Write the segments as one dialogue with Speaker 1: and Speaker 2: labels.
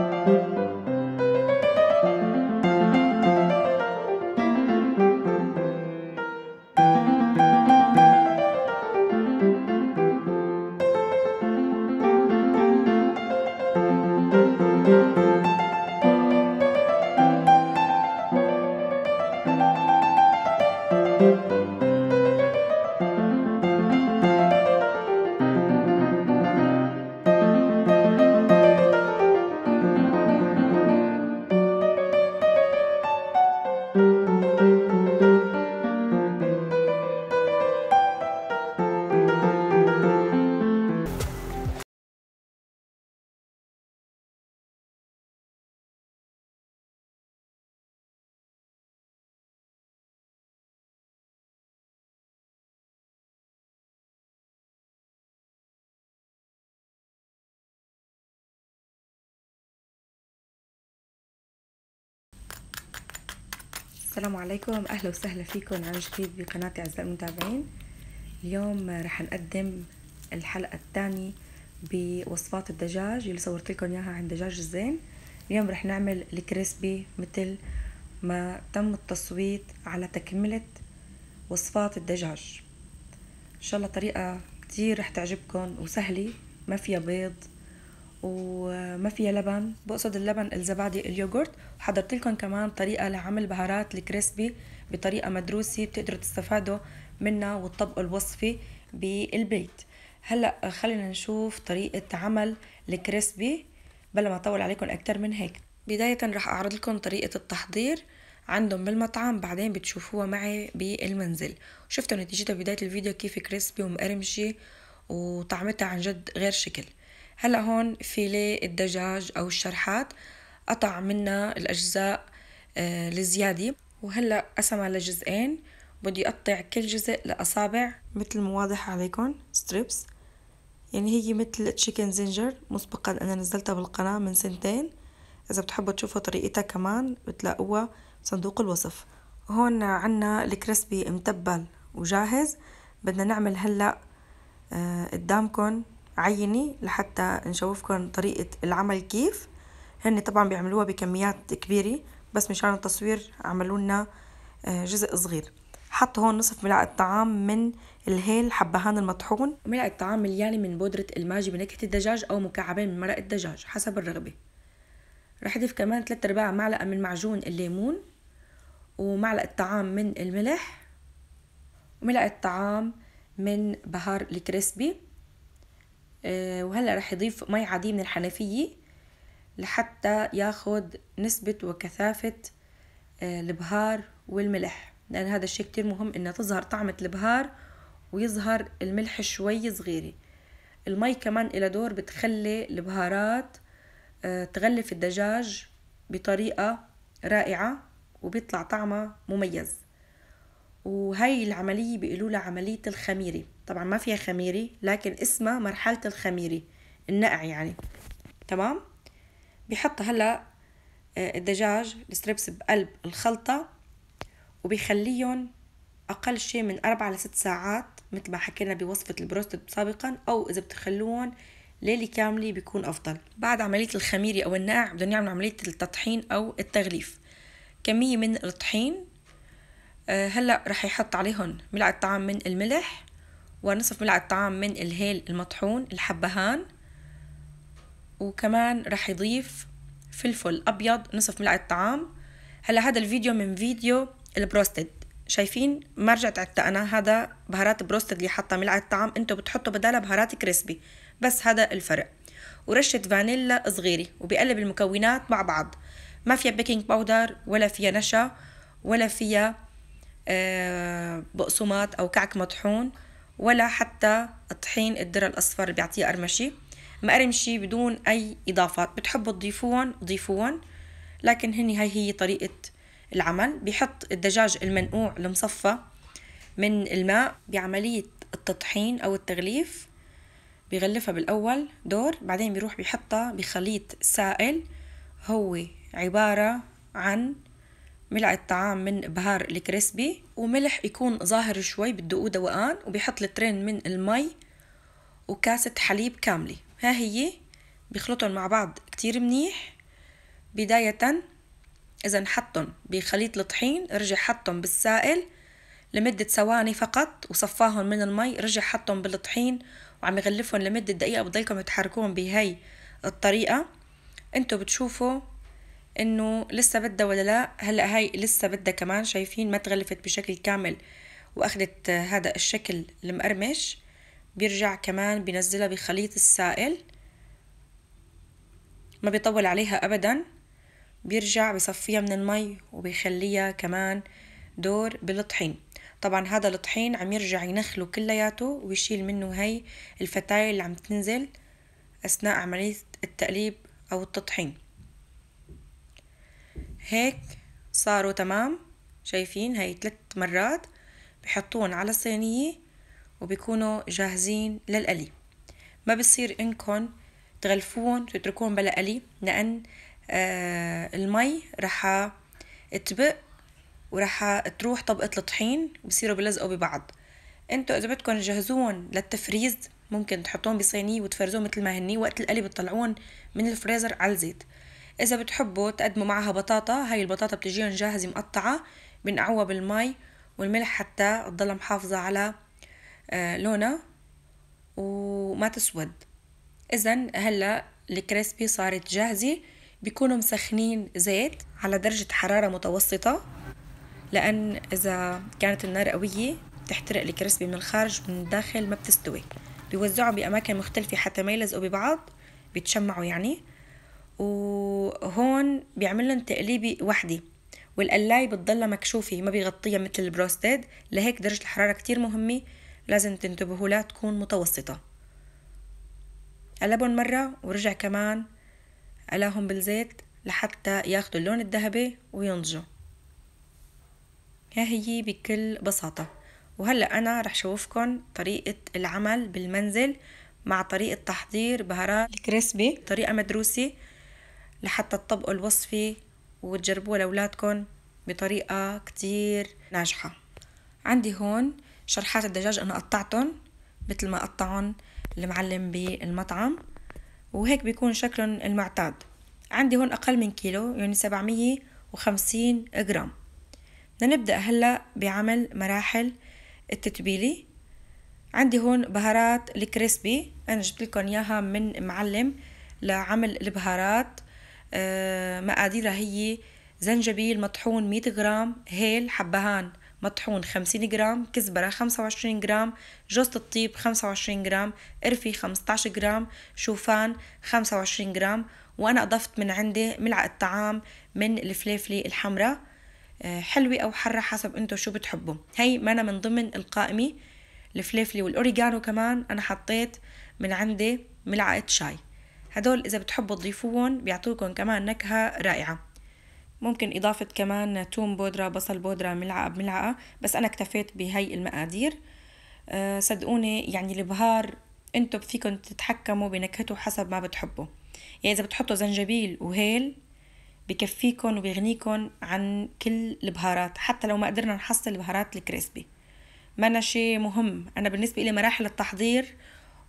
Speaker 1: thank you السلام عليكم اهلا وسهلا فيكم عن جديد بقناتي اعزائي المتابعين اليوم رح نقدم الحلقه الثانيه بوصفات الدجاج اللي صورت لكم اياها عن دجاج الزين اليوم رح نعمل الكريسبي مثل ما تم التصويت على تكمله وصفات الدجاج ان شاء الله طريقه كتير رح تعجبكم وسهله ما فيها بيض وما فيها لبن بقصد اللبن الزبادي اليوغورت وحضرت لكم كمان طريقه لعمل بهارات الكريسبي بطريقه مدروسه بتقدروا تستفادوا منها وتطبقوا الوصفه بالبيت هلا خلينا نشوف طريقه عمل الكريسبي بلا ما اطول عليكم اكتر من هيك بدايه راح اعرض لكم طريقه التحضير عندهم بالمطعم بعدين بتشوفوها معي بالمنزل شفتوا نتيجتها بدايه الفيديو كيف كريسبي ومقرمشه وطعمتها عن جد غير شكل هلا هون فيلي الدجاج او الشرحات قطع منها الاجزاء آه، الزياده وهلا قسمها لجزئين بدي اقطع كل جزء لاصابع مثل ما واضح عليكم ستريبس يعني هي مثل تشيكن زنجر مسبقا انا نزلتها بالقناه من سنتين اذا بتحبوا تشوفوا طريقتها كمان بتلاقوها بصندوق الوصف هون عنا الكريسبي متبل وجاهز بدنا نعمل هلا آه، قدامكم عيني لحتى نشوفكم طريقة العمل كيف هن طبعا بيعملوها بكميات كبيرة بس مشان التصوير عملولنا آه، جزء صغير حط هون نصف ملعقة طعام من الهيل حبهان المطحون ملعقة طعام مليانة من بودرة الماجي بنكهة الدجاج أو مكعبين من مرق الدجاج حسب الرغبة رح أضيف كمان تلات أرباع معلقة من معجون الليمون ومعلقة طعام من الملح وملعقة طعام من بهار الكريسبي آه، وهلا رح يضيف مي عادية من الحنفية لحتى ياخد نسبة وكثافة آه، البهار والملح لأن هذا الشيء كتير مهم إنه تظهر طعمة البهار ويظهر الملح شوي صغيرة المي كمان إلى دور بتخلي البهارات آه، تغلف الدجاج بطريقة رائعة وبيطلع طعمها مميز وهي العملية بيقولوا لها عملية الخميري طبعا ما فيها خميري لكن اسمها مرحلة الخميري النقع يعني تمام بيحط هلا آه، الدجاج الستريبس بقلب الخلطة وبيخليهم أقل شيء من أربعة لست ساعات مثل ما حكينا بوصفة البروستد سابقا أو إذا بتخلوهم ليلة كاملة بيكون أفضل بعد عملية الخميري أو النقع بدهم يعملوا عملية التطحين أو التغليف كمية من الطحين آه، هلا رح يحط عليهم ملعقة طعام من الملح ونصف ملعقة طعام من الهيل المطحون الحبهان وكمان رح يضيف فلفل أبيض نصف ملعقة طعام هلا هذا الفيديو من فيديو البروستد شايفين ما رجعت عدت أنا هذا بهارات بروستد اللي حاطة ملعقة طعام انتو بتحطوا بدالها بهارات كريسبي بس هذا الفرق ورشة فانيلا صغيرة وبقلب المكونات مع بعض ما فيها بيكنج باودر ولا فيها نشا ولا فيها آه، بقسومات أو كعك مطحون ولا حتى طحين الدرة الأصفر اللي بيعطيه قرمشي مقرمشي بدون أي إضافات بتحبوا تضيفوهم ضيفوهم لكن هني هاي هي طريقة العمل بيحط الدجاج المنقوع المصفى من الماء بعملية التطحين أو التغليف بيغلفها بالأول دور بعدين بيروح بيحطها بخليط سائل هو عبارة عن ملعقة طعام من بهار الكريسبي وملح يكون ظاهر شوي بدقوه دوقان وبيحط لترين من المي وكاسة حليب كاملة ها هي بيخلطهم مع بعض كتير منيح بداية إذا نحطهم بخليط الطحين رجع حطهم بالسائل لمدة ثواني فقط وصفاهم من المي رجع حطهم بالطحين وعم يغلفهم لمدة دقيقة بضلكم تحركوهم بهي الطريقة انتو بتشوفوا انه لسه بدها ولا لا هلا هاي لسه بدها كمان شايفين ما تغلفت بشكل كامل واخدت هذا الشكل المقرمش بيرجع كمان بنزلها بخليط السائل ما بيطول عليها ابدا بيرجع بصفيها من المي وبيخليها كمان دور بالطحين طبعا هذا الطحين عم يرجع ينخله كلياته ويشيل منه هي الفتايل اللي عم تنزل اثناء عملية التقليب او التطحين هيك صاروا تمام شايفين هاي ثلاث مرات بحطون على الصينية وبيكونوا جاهزين للقلي ما بصير انكم تغلفون تتركون بلا قلي لان آه المي رح تبق ورح تروح طبقة الطحين وبصيروا بلزقوا ببعض انتوا اذا بدكم تجهزون للتفريز ممكن تحطون بصينية وتفرزون مثل ما هني وقت القلي بتطلعون من الفريزر على الزيت اذا بتحبوا تقدموا معها بطاطا هاي البطاطا بتجيهم جاهزه مقطعه بنقعوها بالمي والملح حتى تضل محافظه على آه، لونها وما تسود اذا هلا الكريسبي صارت جاهزه بيكونوا مسخنين زيت على درجه حراره متوسطه لان اذا كانت النار قويه بتحترق الكريسبي من الخارج من الداخل ما بتستوي بيوزعوا بأماكن مختلفة حتى ما يلزقوا ببعض بيتشمعوا يعني وهون بيعمل لهم تقليبي وحدي والقلاية بتضلها مكشوفة ما بيغطيها مثل البروستيد لهيك درجة الحرارة كتير مهمة لازم تنتبهوا لها تكون متوسطة قلبهم مرة ورجع كمان قلاهم بالزيت لحتى ياخدوا اللون الذهبي وينضجوا ها هي بكل بساطة وهلأ أنا رح شوفكن طريقة العمل بالمنزل مع طريقة تحضير بهارات الكريسبي طريقة مدروسة لحتى تطبقوا الوصفة وتجربوها لأولادكم بطريقة كتير ناجحة عندي هون شرحات الدجاج أنا قطعتهم مثل ما قطعهم المعلم بالمطعم وهيك بيكون شكلهم المعتاد عندي هون أقل من كيلو يعني 750 جرام بدنا نبدأ هلأ بعمل مراحل التتبيلة عندي هون بهارات الكريسبي أنا جبت لكم إياها من معلم لعمل البهارات آه، مقاديرها هي زنجبيل مطحون 100 غرام هيل حبهان مطحون 50 جرام كزبرة 25 جرام جوزة الطيب 25 جرام قرفة 15 جرام شوفان 25 جرام وأنا أضفت من عندي ملعقة طعام من الفليفلي الحمراء آه، حلوة أو حرة حسب أنتو شو بتحبوا هي أنا من ضمن القائمة الفليفلي والأوريجانو كمان أنا حطيت من عندي ملعقة شاي هدول إذا بتحبوا تضيفوهم بيعطوكم كمان نكهة رائعة ممكن إضافة كمان توم بودرة بصل بودرة ملعقة بملعقة بس أنا اكتفيت بهي المقادير آه، صدقوني يعني البهار انتم فيكم تتحكموا بنكهته حسب ما بتحبوا يعني إذا بتحطوا زنجبيل وهيل بكفيكم وبيغنيكم عن كل البهارات حتى لو ما قدرنا نحصل بهارات الكريسبي ما شيء مهم أنا بالنسبة لي مراحل التحضير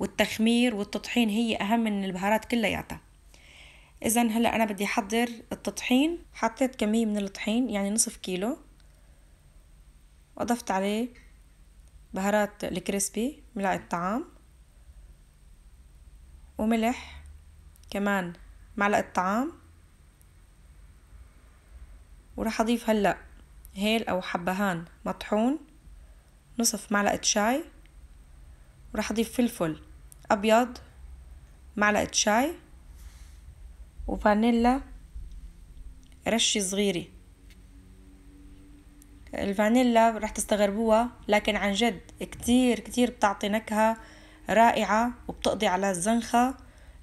Speaker 1: والتخمير والتطحين هي أهم من البهارات كلياتها إذا هلا أنا بدي أحضر التطحين حطيت كمية من الطحين يعني نصف كيلو وأضفت عليه بهارات الكريسبي ملعقة طعام وملح كمان معلقة طعام وراح أضيف هلأ هيل أو حبهان مطحون نصف معلقة شاي وراح أضيف فلفل أبيض معلقة شاي وفانيلا رشة صغيرة الفانيلا رح تستغربوها لكن عن جد كتير كتير بتعطي نكهة رائعة وبتقضي على الزنخة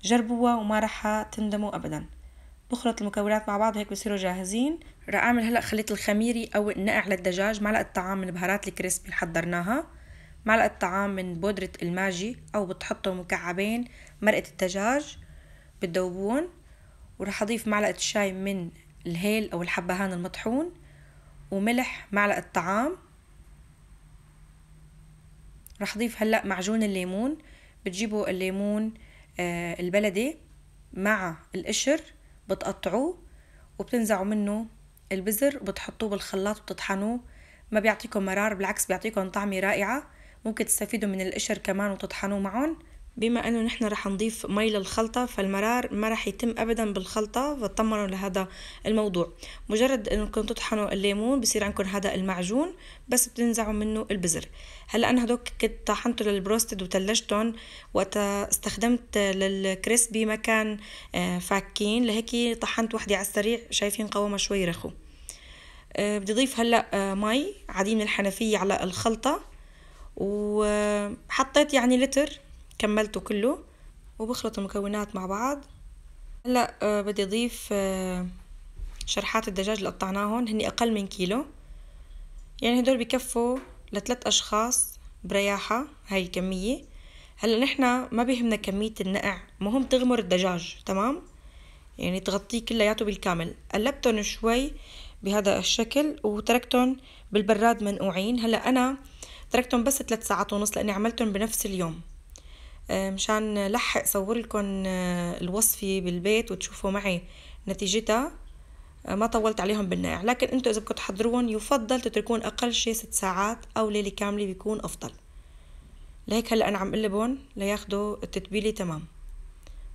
Speaker 1: جربوها وما رح تندموا أبدا بخلط المكونات مع بعض هيك بصيروا جاهزين رح أعمل هلأ خليط الخميري أو النقع للدجاج معلقة طعام من بهارات الكريسبي اللي حضرناها معلقة طعام من بودرة الماجي أو بتحطوا مكعبين مرقة الدجاج بالدوبون ورح أضيف معلقة شاي من الهيل أو الحبهان المطحون وملح معلقة طعام رح أضيف هلأ معجون الليمون بتجيبوا الليمون آه، البلدي مع القشر بتقطعوه وبتنزعوا منه البزر وبتحطوه بالخلاط وبتطحنوه ما بيعطيكم مرار بالعكس بيعطيكم طعمة رائعة ممكن تستفيدوا من القشر كمان وتطحنوه معهم بما انه نحن رح نضيف مي للخلطة فالمرار ما رح يتم ابدا بالخلطة فتطمنوا لهذا الموضوع مجرد انكم تطحنوا الليمون بصير عندكم هذا المعجون بس بتنزعوا منه البزر هلا انا هدوك كنت طحنته للبروستد وتلجتهم وقت استخدمت للكريسبي ما كان آه، فاكين لهيك طحنت وحدة على السريع شايفين قوامها شوي رخو آه، بدي اضيف هلا آه، مي عادي من الحنفية على الخلطة وحطيت يعني لتر كملته كله وبخلط المكونات مع بعض هلا آه، بدي اضيف آه، شرحات الدجاج اللي قطعناهم هني اقل من كيلو يعني هدول بكفوا لثلاث اشخاص برياحة هاي الكمية هلا نحن ما بيهمنا كمية النقع مهم تغمر الدجاج تمام يعني تغطيه كلياته بالكامل قلبتهم شوي بهذا الشكل وتركتهم بالبراد منقوعين هلا انا تركتهم بس ثلاث ساعات ونص لاني عملتهم بنفس اليوم آه، مشان لحق صور لكم آه، الوصفة بالبيت وتشوفوا معي نتيجتها آه، ما طولت عليهم بالنائع لكن انتوا اذا بدكم تحضرون يفضل تتركون اقل شيء ست ساعات او ليلة كاملة بيكون افضل لهيك هلا انا عم قلبهم لياخدوا التتبيلة تمام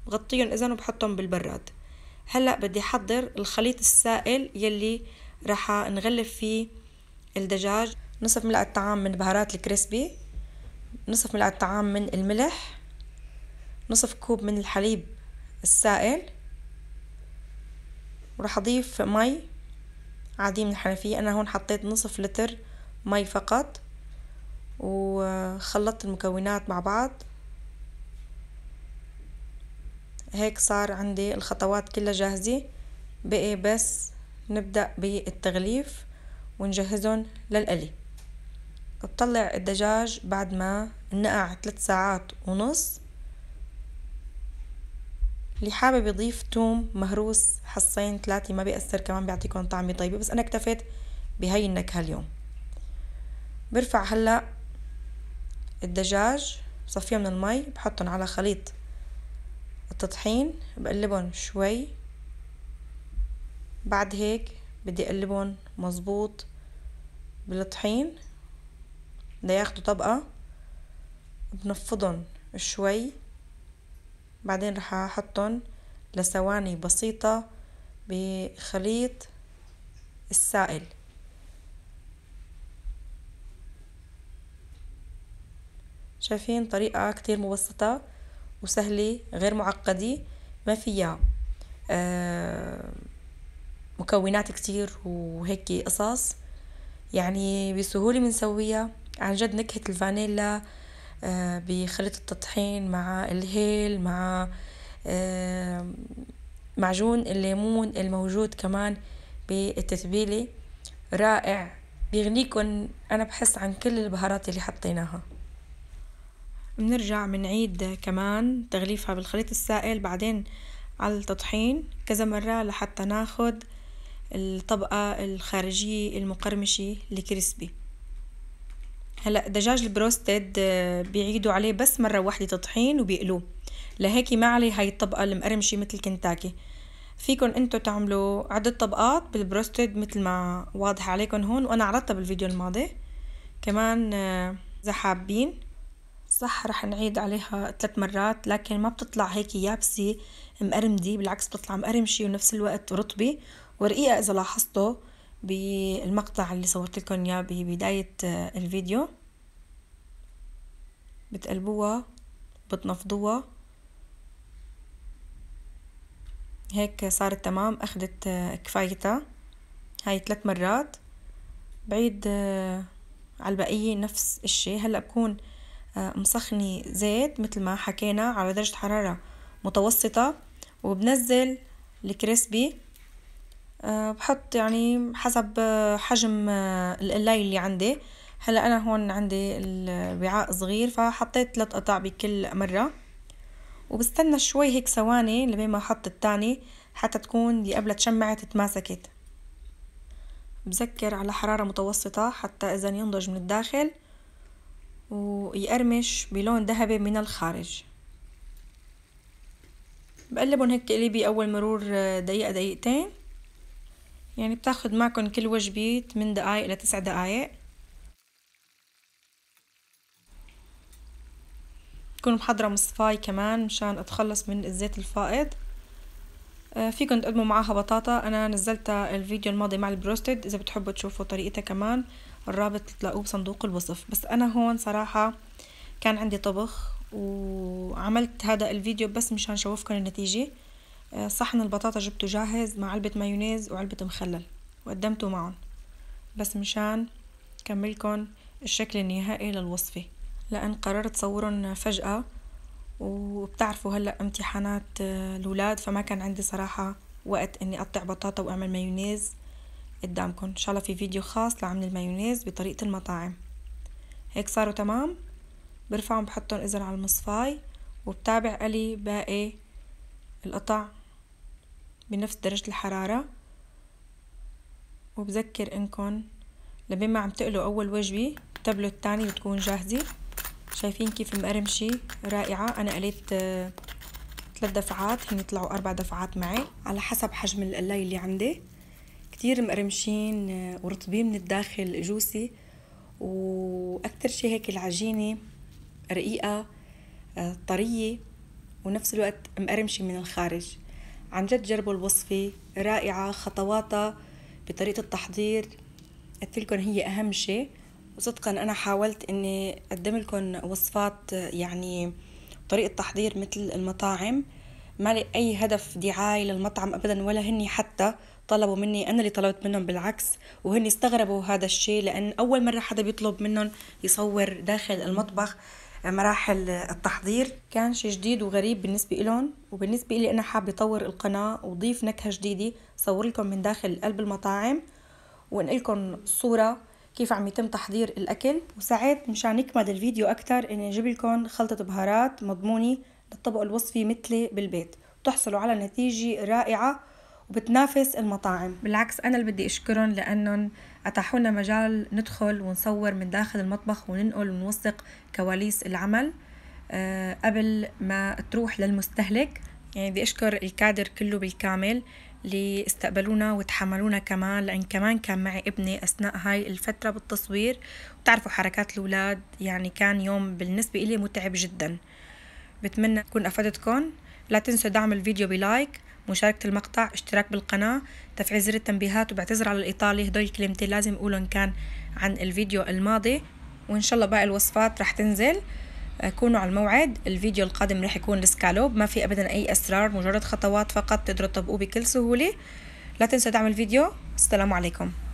Speaker 1: بغطيهم اذا وبحطهم بالبراد هلا بدي احضر الخليط السائل يلي راح نغلف فيه الدجاج نصف ملعقة طعام من بهارات الكريسبي نصف ملعقة طعام من الملح نصف كوب من الحليب السائل وراح أضيف مي عادي من الحنفية أنا هون حطيت نصف لتر مي فقط وخلطت المكونات مع بعض هيك صار عندي الخطوات كلها جاهزة بقي بس نبدأ بالتغليف ونجهزهم للقلي بطلع الدجاج بعد ما نقع ثلاث ساعات ونص اللي حابب يضيف توم مهروس حصين ثلاثة ما بيأثر كمان بيعطيكم طعمة طيبة بس أنا اكتفيت بهاي النكهة اليوم برفع هلأ الدجاج بصفيه من المي بحطهم على خليط التطحين بقلبهم شوي بعد هيك بدي اقلبهم مزبوط بالطحين ده ياخدوا طبقة بنفضن شوي بعدين رح احطهم لثواني بسيطة بخليط السائل شايفين طريقة كتير مبسطة وسهلة غير معقدة ما فيها آه، مكونات كتير وهيك قصص يعني بسهولة بنسويها عن جد نكهة الفانيلا آه، بخليط التطحين مع الهيل مع آه، معجون الليمون الموجود كمان بالتتبيلة رائع بيغنيكم أنا بحس عن كل البهارات اللي حطيناها بنرجع بنعيد كمان تغليفها بالخليط السائل بعدين على التطحين كذا مرة لحتى ناخد الطبقة الخارجية المقرمشة الكريسبي هلا دجاج البروستد آه، بيعيدوا عليه بس مرة واحدة تطحين وبيقلوه لهيك ما عليه هاي الطبقة المقرمشة مثل كنتاكي فيكن انتو تعملوا عدة طبقات بالبروستد مثل ما واضح عليكم هون وانا عرضتها بالفيديو الماضي كمان آه، اذا حابين صح رح نعيد عليها ثلاث مرات لكن ما بتطلع هيك يابسة مقرمدي بالعكس بتطلع مقرمشة ونفس الوقت رطبة ورقيقة اذا لاحظتوا بالمقطع اللي صورت لكم اياه ببداية آه، الفيديو بتقلبوها بتنفضوها هيك صارت تمام اخدت آه، كفايتها هاي ثلاث مرات بعيد آه، على البقية نفس الشي هلأ بكون مسخني زيت مثل ما حكينا على درجة حرارة متوسطة وبنزل الكريسبي أه، بحط يعني حسب حجم آه، القلاية اللي عندي هلا انا هون عندي الوعاء صغير فحطيت ثلاث قطع بكل مرة وبستنى شوي هيك ثواني لبين ما احط التاني حتى تكون اللي قبلها تشمعت تماسكت بذكر على حرارة متوسطة حتى اذا ينضج من الداخل ويقرمش بلون ذهبي من الخارج بقلبهم هيك قليبي اول مرور آه، دقيقة دقيقتين يعني بتاخد معكم كل وجبة من دقايق إلى تسع دقايق بكون محضرة مصفاي كمان مشان أتخلص من الزيت الفائض آه، فيكن تقدموا معها بطاطا أنا نزلت الفيديو الماضي مع البروستد إذا بتحبوا تشوفوا طريقتها كمان الرابط تلاقوه بصندوق الوصف بس أنا هون صراحة كان عندي طبخ وعملت هذا الفيديو بس مشان شوفكن النتيجة آه، صحن البطاطا جبته جاهز مع علبة مايونيز وعلبة مخلل وقدمته معهم بس مشان كملكن الشكل النهائي للوصفة لأن قررت صورهم فجأة وبتعرفوا هلأ امتحانات آه، الولاد فما كان عندي صراحة وقت اني اقطع بطاطا واعمل مايونيز قدامكم ان شاء الله في فيديو خاص لعمل المايونيز بطريقة المطاعم هيك صاروا تمام برفعهم بحطهم اذا على المصفاي وبتابع الي باقي القطع بنفس درجة الحرارة وبذكر انكم لبين ما عم تقلوا اول وجبة تبلوا التاني بتكون جاهزة شايفين كيف مقرمشة رائعة انا قليت آه، ثلاث دفعات هن طلعوا اربع دفعات معي على حسب حجم القلاية اللي عندي كتير مقرمشين آه، ورطبين من الداخل جوسي واكتر شي هيك العجينة رقيقة آه، طرية ونفس الوقت مقرمشة من الخارج عن جد جربوا الوصفة رائعة خطواتها بطريقة التحضير قلت لكم هي أهم شيء وصدقا أنا حاولت إني أقدم لكم وصفات يعني طريقة تحضير مثل المطاعم ما لي أي هدف دعاية للمطعم أبدا ولا هني حتى طلبوا مني أنا اللي طلبت منهم بالعكس وهني استغربوا هذا الشيء لأن أول مرة حدا بيطلب منهم يصور داخل المطبخ مراحل التحضير كان شيء جديد وغريب بالنسبة لهم وبالنسبة لي أنا حابة أطور القناة وضيف نكهة جديدة صور لكم من داخل قلب المطاعم لكم صورة كيف عم يتم تحضير الأكل وساعات مشان نكمل الفيديو أكثر إني أجيب لكم خلطة بهارات مضمونة للطبق الوصفي مثلي بالبيت تحصلوا على نتيجة رائعة وبتنافس المطاعم بالعكس أنا اللي بدي أشكرهم لأنهم أتاحوا لنا مجال ندخل ونصور من داخل المطبخ وننقل ونوثق كواليس العمل آه، قبل ما تروح للمستهلك يعني بدي أشكر الكادر كله بالكامل اللي استقبلونا وتحملونا كمان لأن كمان كان معي ابني أثناء هاي الفترة بالتصوير وتعرفوا حركات الأولاد يعني كان يوم بالنسبة إلي متعب جدا بتمنى أكون أفدتكم لا تنسوا دعم الفيديو بلايك مشاركة المقطع اشتراك بالقناة تفعيل زر التنبيهات وبعتذر على الإيطالي هدول الكلمتين لازم أقولهم كان عن الفيديو الماضي وإن شاء الله باقي الوصفات رح تنزل آه، كونوا على الموعد الفيديو القادم رح يكون لسكالوب ما في أبدا أي أسرار مجرد خطوات فقط تقدروا تطبقوه بكل سهولة لا تنسوا دعم الفيديو السلام عليكم